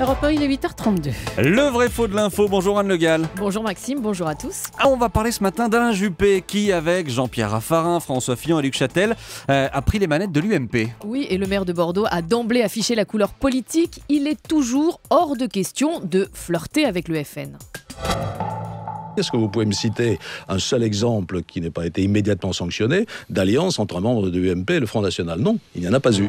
Europe 1, il est 8h32. Le vrai faux de l'info, bonjour Anne Le Gall. Bonjour Maxime, bonjour à tous. Ah, on va parler ce matin d'Alain Juppé qui, avec Jean-Pierre Raffarin, François Fillon et Luc Châtel, euh, a pris les manettes de l'UMP. Oui, et le maire de Bordeaux a d'emblée affiché la couleur politique. Il est toujours hors de question de flirter avec le FN. Est-ce que vous pouvez me citer un seul exemple qui n'ait pas été immédiatement sanctionné d'alliance entre un membre de l'UMP et le Front National Non, il n'y en a pas eu.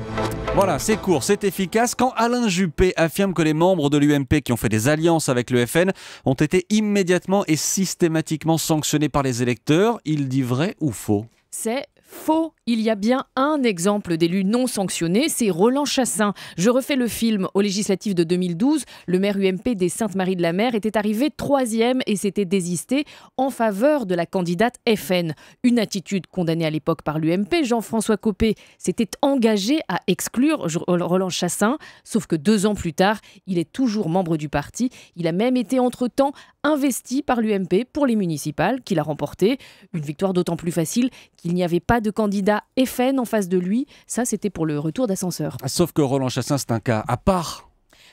Voilà, c'est court, c'est efficace. Quand Alain Juppé affirme que les membres de l'UMP qui ont fait des alliances avec le FN ont été immédiatement et systématiquement sanctionnés par les électeurs, il dit vrai ou faux C'est Faux, il y a bien un exemple d'élu non sanctionné, c'est Roland Chassin. Je refais le film. au législatif de 2012, le maire UMP des saintes marie de la mer était arrivé troisième et s'était désisté en faveur de la candidate FN. Une attitude condamnée à l'époque par l'UMP. Jean-François Copé s'était engagé à exclure Roland Chassin, sauf que deux ans plus tard, il est toujours membre du parti. Il a même été entre-temps investi par l'UMP pour les municipales qu'il a remporté. Une victoire d'autant plus facile qu'il n'y avait pas de candidat FN en face de lui. Ça, c'était pour le retour d'ascenseur. Ah, sauf que Roland Chassin, c'est un cas à part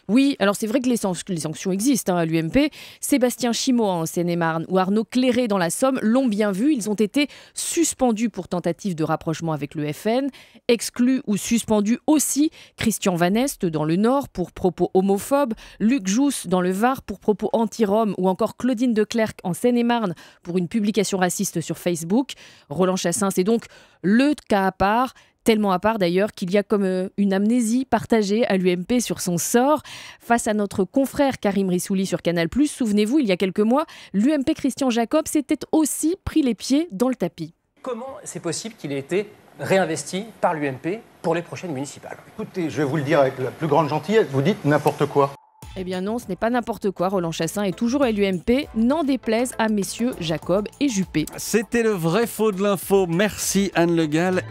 oui, alors c'est vrai que les, sanctions existent hein, à l'UMP. Sébastien Chimot hein, en Seine-et-Marne ou Arnaud Clairé dans la Somme l'ont bien vu. Ils ont été suspendus pour tentative de rapprochement avec le FN, exclus ou suspendus aussi Christian Vaneste dans le Nord pour propos homophobes, Luc Jousse dans le Var pour propos anti-Rome ou encore Claudine de Clercq en Seine-et-Marne pour une publication raciste sur Facebook. Roland Chassin, c'est donc le cas à part tellement à part d'ailleurs qu'il y a comme euh, une amnésie partagée à l'UMP sur son sort. Face à notre confrère Karim Rissouli sur Canal+, souvenez-vous, il y a quelques mois, l'UMP Christian Jacob s'était aussi pris les pieds dans le tapis. Comment c'est possible qu'il ait été réinvesti par l'UMP pour les prochaines municipales Écoutez, je vais vous le dire avec la plus grande gentillesse, vous dites n'importe quoi. Eh bien non, ce n'est pas n'importe quoi. Roland Chassin est toujours à l'UMP, n'en déplaise à messieurs Jacob et Juppé. C'était le vrai faux de l'info. Merci Anne Le